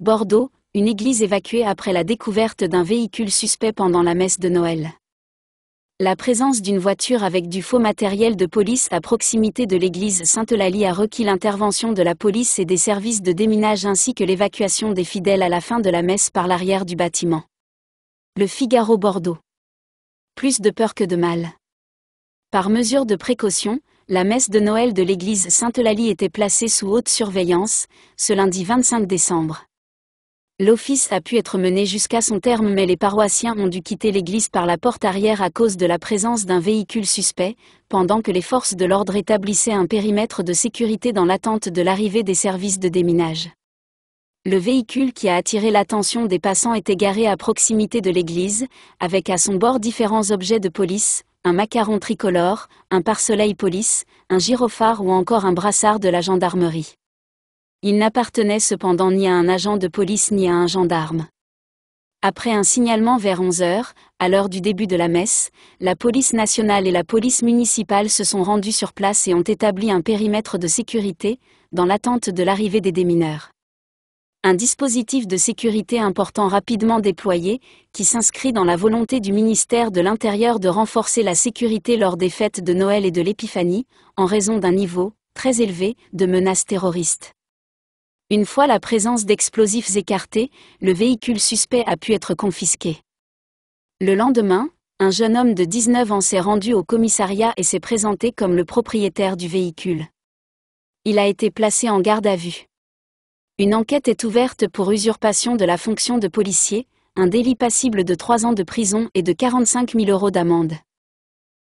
Bordeaux, une église évacuée après la découverte d'un véhicule suspect pendant la messe de Noël. La présence d'une voiture avec du faux matériel de police à proximité de l'église Sainte-Eulalie a requis l'intervention de la police et des services de déminage ainsi que l'évacuation des fidèles à la fin de la messe par l'arrière du bâtiment. Le Figaro Bordeaux. Plus de peur que de mal. Par mesure de précaution, la messe de Noël de l'église Sainte-Eulalie était placée sous haute surveillance, ce lundi 25 décembre. L'office a pu être mené jusqu'à son terme mais les paroissiens ont dû quitter l'église par la porte arrière à cause de la présence d'un véhicule suspect, pendant que les forces de l'ordre établissaient un périmètre de sécurité dans l'attente de l'arrivée des services de déminage. Le véhicule qui a attiré l'attention des passants était garé à proximité de l'église, avec à son bord différents objets de police, un macaron tricolore, un pare police, un gyrophare ou encore un brassard de la gendarmerie. Il n'appartenait cependant ni à un agent de police ni à un gendarme. Après un signalement vers 11 h à l'heure du début de la messe, la police nationale et la police municipale se sont rendues sur place et ont établi un périmètre de sécurité, dans l'attente de l'arrivée des démineurs. Un dispositif de sécurité important rapidement déployé, qui s'inscrit dans la volonté du ministère de l'Intérieur de renforcer la sécurité lors des fêtes de Noël et de l'Épiphanie, en raison d'un niveau, très élevé, de menaces terroristes. Une fois la présence d'explosifs écartée, le véhicule suspect a pu être confisqué. Le lendemain, un jeune homme de 19 ans s'est rendu au commissariat et s'est présenté comme le propriétaire du véhicule. Il a été placé en garde à vue. Une enquête est ouverte pour usurpation de la fonction de policier, un délit passible de 3 ans de prison et de 45 000 euros d'amende.